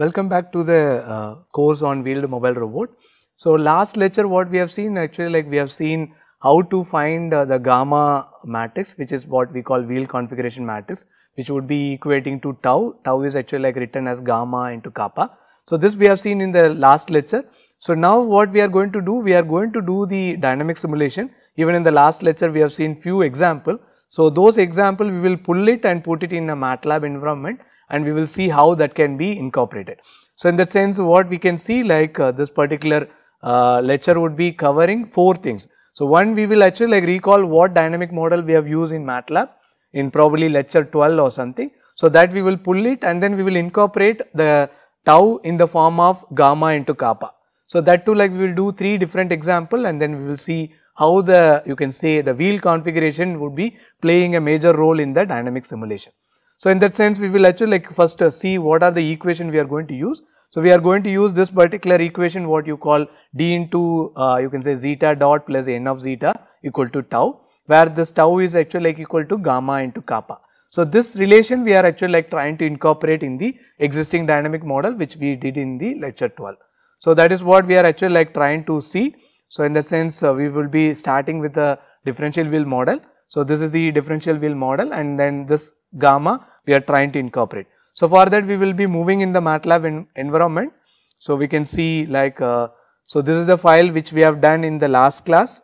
Welcome back to the uh, course on wheeled mobile robot. So last lecture what we have seen actually like we have seen how to find uh, the gamma matrix which is what we call wheel configuration matrix which would be equating to tau. Tau is actually like written as gamma into kappa. So this we have seen in the last lecture. So now what we are going to do, we are going to do the dynamic simulation. Even in the last lecture we have seen few example. So those example we will pull it and put it in a MATLAB environment and we will see how that can be incorporated. So, in that sense what we can see like uh, this particular uh, lecture would be covering four things. So, one we will actually like recall what dynamic model we have used in MATLAB in probably lecture 12 or something. So, that we will pull it and then we will incorporate the tau in the form of gamma into kappa. So, that too like we will do three different example and then we will see how the you can say the wheel configuration would be playing a major role in the dynamic simulation. So in that sense, we will actually like first uh, see what are the equation we are going to use. So we are going to use this particular equation what you call d into uh, you can say zeta dot plus n of zeta equal to tau where this tau is actually like equal to gamma into kappa. So this relation we are actually like trying to incorporate in the existing dynamic model which we did in the lecture 12. So that is what we are actually like trying to see. So in that sense uh, we will be starting with the differential wheel model. So this is the differential wheel model and then this gamma we are trying to incorporate. So, for that we will be moving in the MATLAB environment. So, we can see like, uh, so this is the file which we have done in the last class.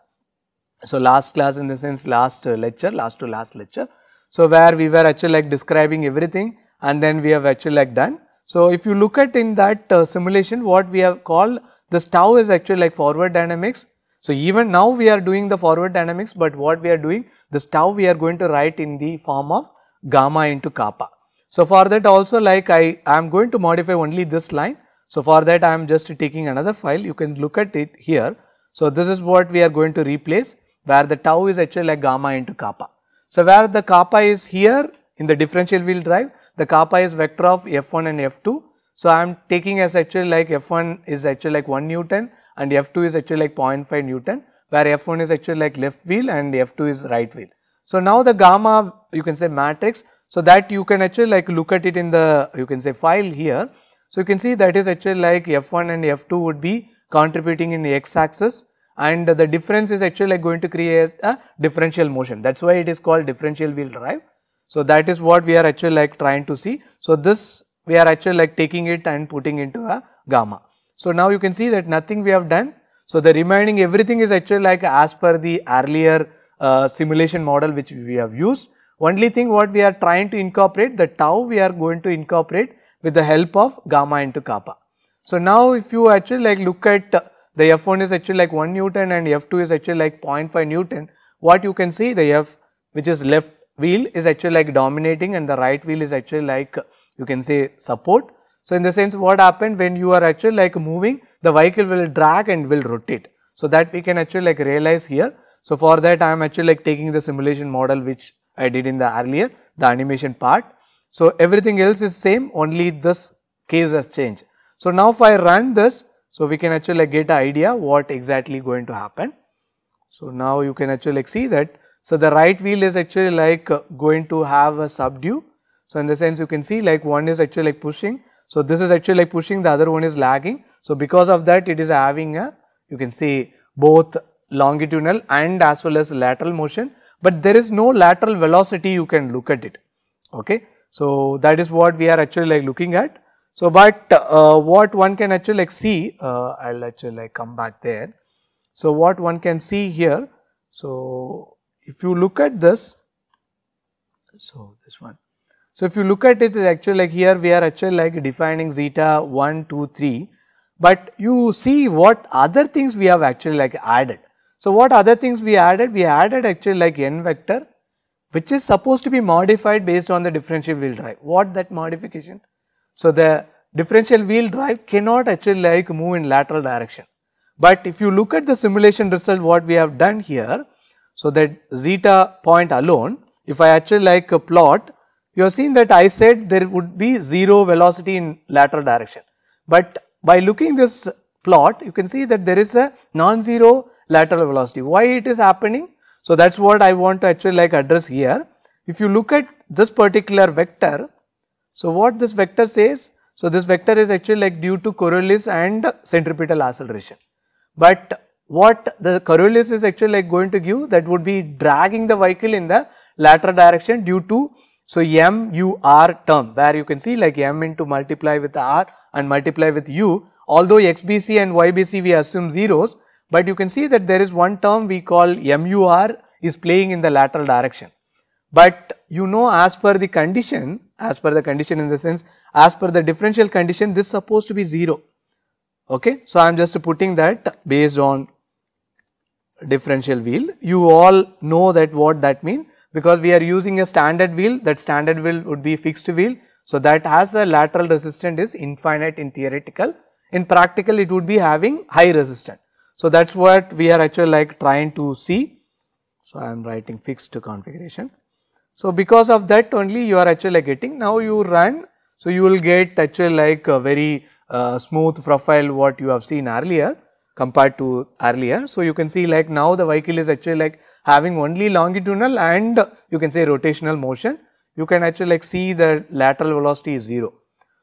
So, last class in the sense last uh, lecture, last to last lecture. So, where we were actually like describing everything and then we have actually like done. So, if you look at in that uh, simulation what we have called this tau is actually like forward dynamics. So, even now we are doing the forward dynamics, but what we are doing this tau we are going to write in the form of gamma into kappa. So for that also like I, I am going to modify only this line. So for that I am just taking another file you can look at it here. So this is what we are going to replace where the tau is actually like gamma into kappa. So where the kappa is here in the differential wheel drive the kappa is vector of F1 and F2. So I am taking as actually like F1 is actually like 1 Newton and F2 is actually like 0.5 Newton where F1 is actually like left wheel and F2 is right wheel. So now the gamma you can say matrix so that you can actually like look at it in the you can say file here. So you can see that is actually like F1 and F2 would be contributing in the x axis and the difference is actually like going to create a differential motion that is why it is called differential wheel drive. So that is what we are actually like trying to see. So this we are actually like taking it and putting into a gamma. So now you can see that nothing we have done. So the remaining everything is actually like as per the earlier uh, simulation model which we have used. Only thing what we are trying to incorporate the tau we are going to incorporate with the help of gamma into kappa. So now if you actually like look at uh, the F1 is actually like 1 Newton and F2 is actually like 0.5 Newton, what you can see the F which is left wheel is actually like dominating and the right wheel is actually like uh, you can say support. So in the sense what happened when you are actually like moving the vehicle will drag and will rotate. So that we can actually like realize here so, for that I am actually like taking the simulation model which I did in the earlier the animation part. So, everything else is same only this case has changed. So, now if I run this so we can actually like get an idea what exactly going to happen. So, now you can actually like see that. So, the right wheel is actually like going to have a subdue. So, in the sense you can see like one is actually like pushing. So, this is actually like pushing the other one is lagging. So, because of that it is having a you can see both longitudinal and as well as lateral motion, but there is no lateral velocity you can look at it. Okay. So, that is what we are actually like looking at. So, but uh, what one can actually like see, uh, I will actually like come back there. So, what one can see here, so if you look at this, so this one. So, if you look at it is actually like here we are actually like defining zeta 1, 2, 3, but you see what other things we have actually like added. So, what other things we added? We added actually like n vector which is supposed to be modified based on the differential wheel drive. What that modification? So, the differential wheel drive cannot actually like move in lateral direction. But if you look at the simulation result what we have done here, so that zeta point alone, if I actually like a plot, you have seen that I said there would be 0 velocity in lateral direction. But by looking this plot, you can see that there is a non-zero lateral velocity. Why it is happening? So, that is what I want to actually like address here. If you look at this particular vector, so what this vector says? So, this vector is actually like due to Coriolis and centripetal acceleration. But what the Coriolis is actually like going to give that would be dragging the vehicle in the lateral direction due to so m u r term where you can see like m into multiply with r and multiply with u although xbc and ybc we assume zeros but you can see that there is one term we call MUR is playing in the lateral direction. But you know as per the condition, as per the condition in the sense, as per the differential condition, this supposed to be 0. Okay? So, I am just putting that based on differential wheel. You all know that what that mean because we are using a standard wheel, that standard wheel would be fixed wheel. So, that has a lateral resistance is infinite in theoretical. In practical, it would be having high resistance. So that is what we are actually like trying to see. So I am writing fixed configuration. So because of that only you are actually like getting now you run. So you will get actually like a very uh, smooth profile what you have seen earlier compared to earlier. So you can see like now the vehicle is actually like having only longitudinal and you can say rotational motion. You can actually like see the lateral velocity is 0.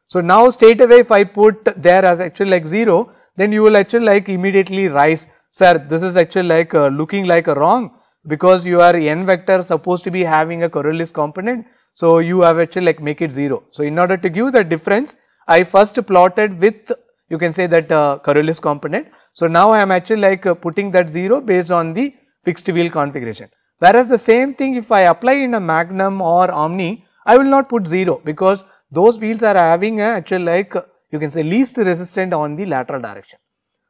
So now straight away if I put there as actually like 0 then you will actually like immediately rise, sir, this is actually like uh, looking like a wrong because you are n vector supposed to be having a Coriolis component. So, you have actually like make it 0. So, in order to give the difference, I first plotted with you can say that uh, Coriolis component. So, now I am actually like uh, putting that 0 based on the fixed wheel configuration. Whereas, the same thing if I apply in a Magnum or Omni, I will not put 0 because those wheels are having a actually like you can say least resistant on the lateral direction.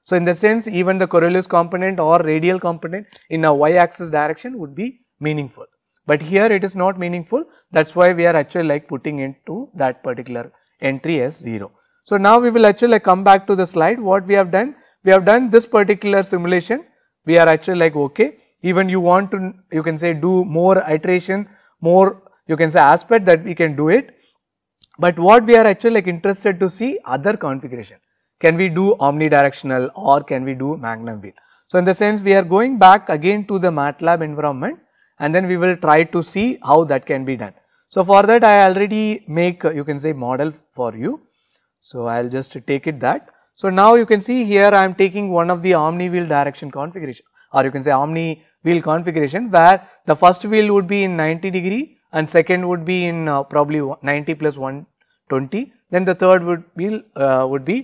So, in that sense even the Coriolis component or radial component in a y axis direction would be meaningful, but here it is not meaningful that is why we are actually like putting into that particular entry as 0. So, now we will actually come back to the slide what we have done we have done this particular simulation we are actually like okay even you want to you can say do more iteration more you can say aspect that we can do it but what we are actually like interested to see other configuration. Can we do omnidirectional or can we do magnum wheel? So, in the sense we are going back again to the MATLAB environment and then we will try to see how that can be done. So, for that I already make uh, you can say model for you. So, I will just take it that. So, now you can see here I am taking one of the omni wheel direction configuration or you can say omni wheel configuration where the first wheel would be in 90 degree, and second would be in uh, probably 90 plus 120 then the third would be uh, would be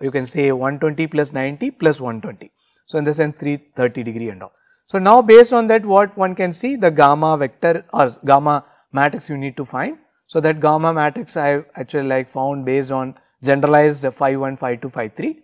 you can say 120 plus 90 plus 120 so in the sense 330 degree and all so now based on that what one can see the gamma vector or gamma matrix you need to find so that gamma matrix i have actually like found based on generalized phi 1 53. phi 3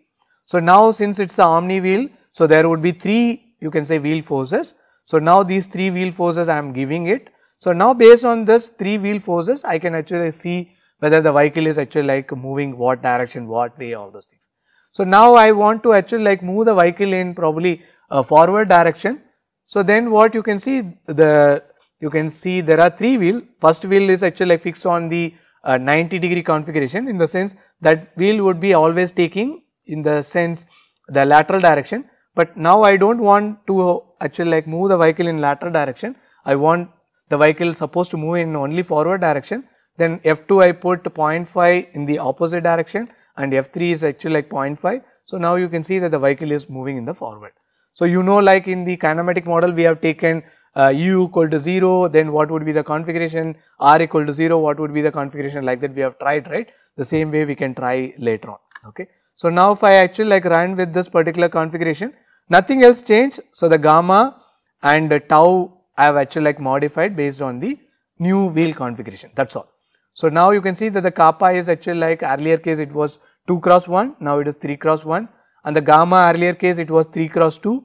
so now since it's a omni wheel so there would be three you can say wheel forces so now these three wheel forces i am giving it so now based on this three wheel forces I can actually see whether the vehicle is actually like moving what direction, what way all those things. So now I want to actually like move the vehicle in probably a forward direction. So then what you can see the you can see there are three wheel first wheel is actually like fixed on the uh, 90 degree configuration in the sense that wheel would be always taking in the sense the lateral direction but now I do not want to actually like move the vehicle in lateral direction I want the vehicle is supposed to move in only forward direction then F2 I put 0.5 in the opposite direction and F3 is actually like 0.5. So, now you can see that the vehicle is moving in the forward. So, you know like in the kinematic model we have taken uh, u equal to 0 then what would be the configuration r equal to 0 what would be the configuration like that we have tried right the same way we can try later on okay. So, now if I actually like run with this particular configuration nothing else changed so the gamma and the tau I have actually like modified based on the new wheel configuration that is all. So, now you can see that the kappa is actually like earlier case it was 2 cross 1 now it is 3 cross 1 and the gamma earlier case it was 3 cross 2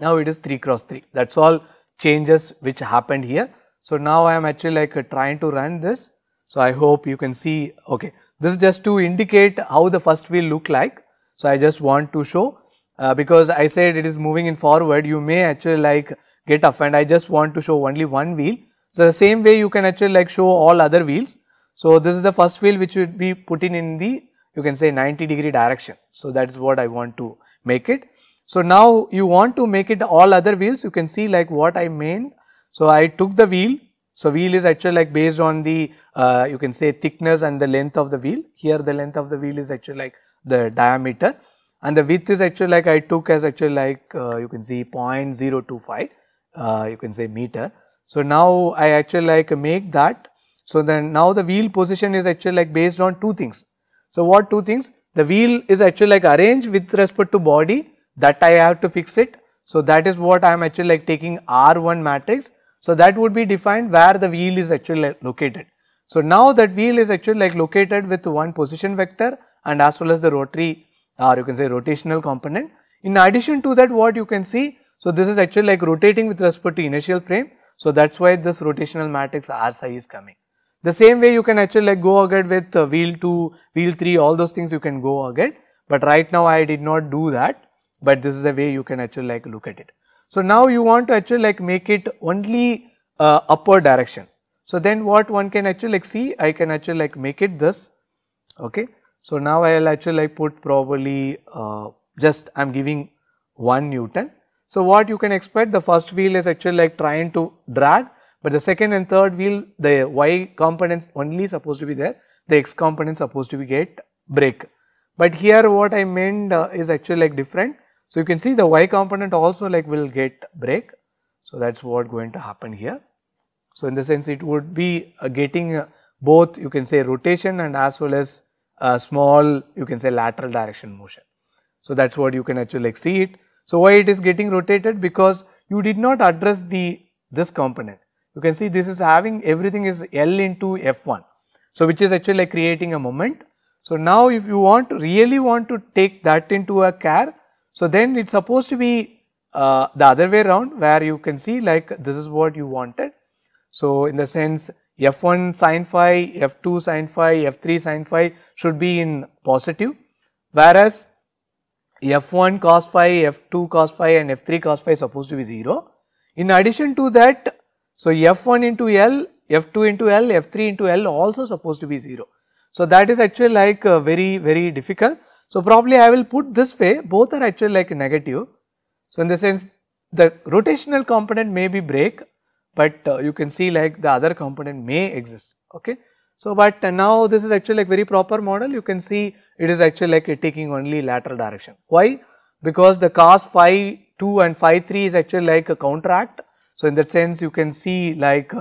now it is 3 cross 3 that is all changes which happened here. So, now I am actually like trying to run this. So, I hope you can see okay this is just to indicate how the first wheel look like. So, I just want to show uh, because I said it is moving in forward you may actually like get up, and I just want to show only one wheel. So, the same way you can actually like show all other wheels. So, this is the first wheel which would be put in in the you can say 90 degree direction. So, that is what I want to make it. So, now you want to make it all other wheels you can see like what I mean. So, I took the wheel. So, wheel is actually like based on the uh, you can say thickness and the length of the wheel. Here the length of the wheel is actually like the diameter and the width is actually like I took as actually like uh, you can see 0.025 uh, you can say meter. So now I actually like make that. So then now the wheel position is actually like based on two things. So what two things? The wheel is actually like arranged with respect to body that I have to fix it. So that is what I am actually like taking R1 matrix. So that would be defined where the wheel is actually like located. So now that wheel is actually like located with one position vector and as well as the rotary or you can say rotational component. In addition to that what you can see so, this is actually like rotating with respect to initial frame. So, that is why this rotational matrix RSI is coming. The same way you can actually like go ahead with uh, wheel 2, wheel 3 all those things you can go ahead but right now I did not do that but this is the way you can actually like look at it. So, now you want to actually like make it only uh, upward direction. So, then what one can actually like see I can actually like make it this okay. So, now I will actually like put probably uh, just I am giving 1 Newton so what you can expect the first wheel is actually like trying to drag but the second and third wheel the y component only supposed to be there the x component supposed to be get break. But here what I meant uh, is actually like different. So you can see the y component also like will get break. So that's what going to happen here. So in the sense it would be uh, getting uh, both you can say rotation and as well as uh, small you can say lateral direction motion. So that's what you can actually like see it. So, why it is getting rotated? Because you did not address the this component. You can see this is having everything is L into F1. So, which is actually like creating a moment. So, now if you want really want to take that into a car, so then it is supposed to be uh, the other way around where you can see like this is what you wanted. So, in the sense F1 sine phi, F2 sine phi, F3 sine phi should be in positive whereas f1 cos phi, f2 cos phi and f3 cos phi supposed to be 0. In addition to that, so f1 into L, f2 into L, f3 into L also supposed to be 0. So that is actually like uh, very, very difficult. So probably I will put this way, both are actually like negative. So in the sense the rotational component may be break, but uh, you can see like the other component may exist, okay. So, but now this is actually like very proper model you can see it is actually like taking only lateral direction. Why? Because the cos phi 2 and phi 3 is actually like a counteract. So, in that sense you can see like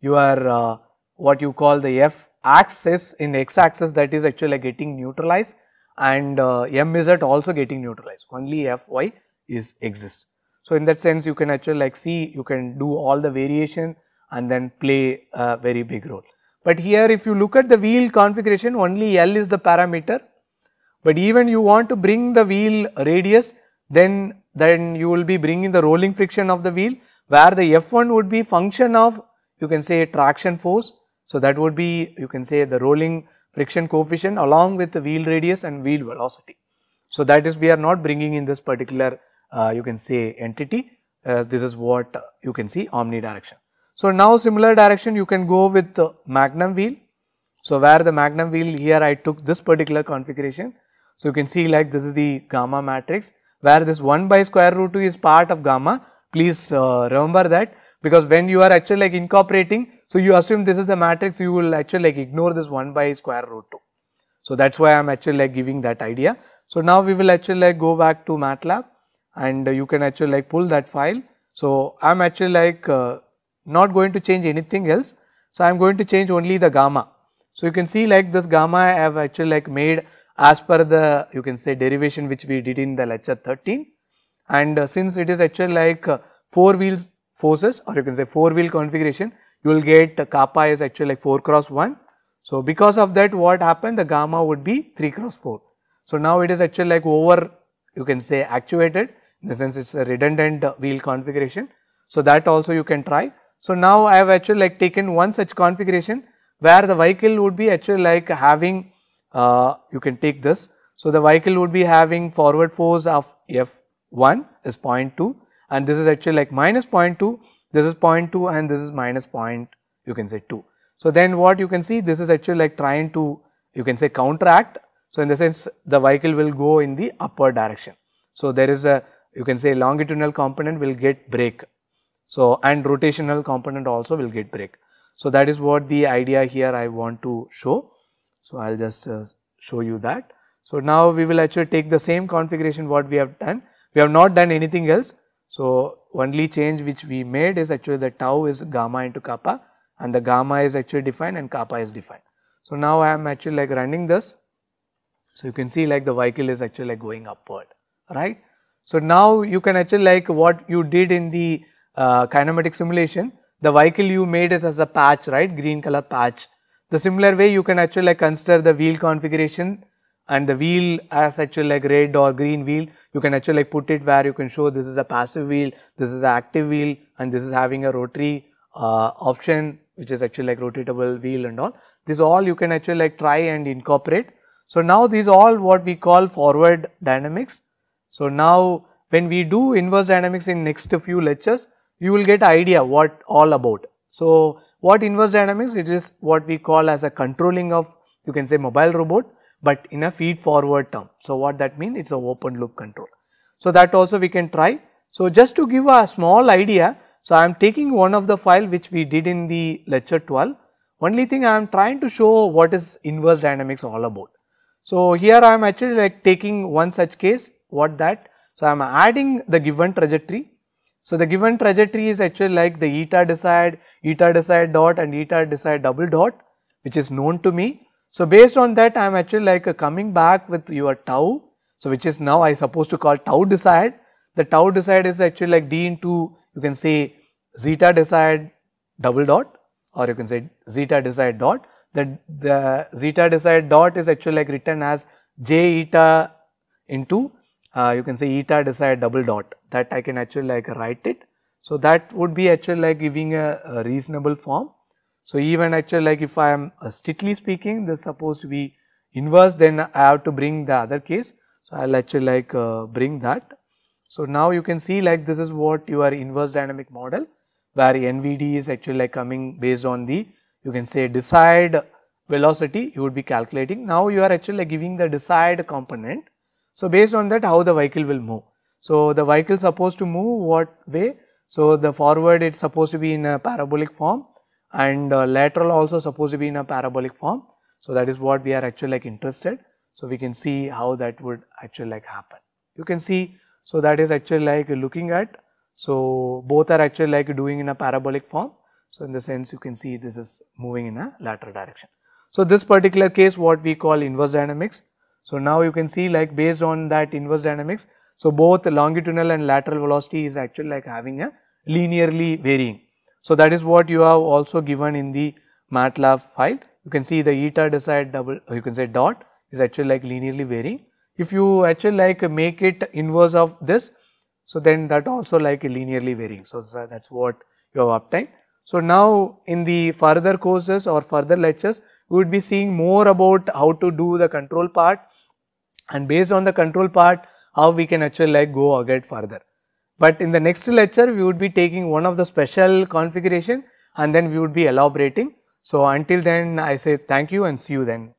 your uh, what you call the f axis in x axis that is actually like getting neutralized and uh, mz also getting neutralized only fy is exists. So, in that sense you can actually like see you can do all the variation and then play a very big role. But here if you look at the wheel configuration only L is the parameter but even you want to bring the wheel radius then then you will be bringing the rolling friction of the wheel where the F1 would be function of you can say traction force. So, that would be you can say the rolling friction coefficient along with the wheel radius and wheel velocity. So, that is we are not bringing in this particular uh, you can say entity uh, this is what you can see omnidirection. So, now similar direction you can go with the magnum wheel. So, where the magnum wheel here I took this particular configuration. So, you can see like this is the gamma matrix where this 1 by square root 2 is part of gamma. Please uh, remember that because when you are actually like incorporating, so you assume this is the matrix, you will actually like ignore this 1 by square root 2. So, that is why I am actually like giving that idea. So, now we will actually like go back to MATLAB and you can actually like pull that file. So, I am actually like uh, not going to change anything else. So, I am going to change only the gamma. So, you can see like this gamma I have actually like made as per the you can say derivation which we did in the lecture 13 and uh, since it is actually like uh, 4 wheel forces or you can say 4 wheel configuration you will get uh, kappa is actually like 4 cross 1. So, because of that what happened the gamma would be 3 cross 4. So, now it is actually like over you can say actuated in the sense it is a redundant uh, wheel configuration. So, that also you can try so now I have actually like taken one such configuration where the vehicle would be actually like having uh, you can take this. So the vehicle would be having forward force of F1 is 0.2 and this is actually like minus 0.2, this is 0.2 and this is minus point you can say 2. So then what you can see this is actually like trying to you can say counteract. So in the sense the vehicle will go in the upward direction. So there is a you can say longitudinal component will get break so, and rotational component also will get break. So, that is what the idea here I want to show. So, I will just uh, show you that. So, now we will actually take the same configuration what we have done. We have not done anything else. So, only change which we made is actually the tau is gamma into kappa and the gamma is actually defined and kappa is defined. So, now I am actually like running this. So, you can see like the vehicle is actually like going upward, right. So, now you can actually like what you did in the uh, kinematic simulation, the vehicle you made is as a patch, right, green color patch. The similar way you can actually like consider the wheel configuration and the wheel as actually like red or green wheel, you can actually like put it where you can show this is a passive wheel, this is an active wheel and this is having a rotary uh, option which is actually like rotatable wheel and all. This all you can actually like try and incorporate. So now these all what we call forward dynamics. So now when we do inverse dynamics in next few lectures, you will get idea what all about. So, what inverse dynamics? It is what we call as a controlling of you can say mobile robot, but in a feed forward term. So, what that means? It is a open loop control. So, that also we can try. So, just to give a small idea, so I am taking one of the file which we did in the lecture 12. Only thing I am trying to show what is inverse dynamics all about. So, here I am actually like taking one such case, what that? So, I am adding the given trajectory so, the given trajectory is actually like the eta desired, eta desired dot and eta desired double dot which is known to me. So, based on that I am actually like coming back with your tau. So, which is now I supposed to call tau desired. The tau desired is actually like d into you can say zeta desired double dot or you can say zeta desired dot. The, the zeta desired dot is actually like written as j eta into uh, you can say eta decide double dot that I can actually like write it. So, that would be actually like giving a, a reasonable form. So, even actually like if I am uh, strictly speaking this supposed to be inverse then I have to bring the other case. So, I will actually like uh, bring that. So, now you can see like this is what your inverse dynamic model where NVD is actually like coming based on the you can say desired velocity you would be calculating. Now, you are actually like giving the desired component so, based on that how the vehicle will move. So, the vehicle is supposed to move what way? So, the forward it is supposed to be in a parabolic form and uh, lateral also supposed to be in a parabolic form. So, that is what we are actually like interested. So, we can see how that would actually like happen. You can see, so that is actually like looking at, so both are actually like doing in a parabolic form. So, in the sense you can see this is moving in a lateral direction. So, this particular case what we call inverse dynamics. So now you can see like based on that inverse dynamics, so both longitudinal and lateral velocity is actually like having a linearly varying. So that is what you have also given in the MATLAB file. You can see the eta decide double, you can say dot is actually like linearly varying. If you actually like make it inverse of this, so then that also like linearly varying. So that is what you have obtained. So now in the further courses or further lectures, we would be seeing more about how to do the control part and based on the control part how we can actually like go or get further. But in the next lecture we would be taking one of the special configuration and then we would be elaborating. So, until then I say thank you and see you then.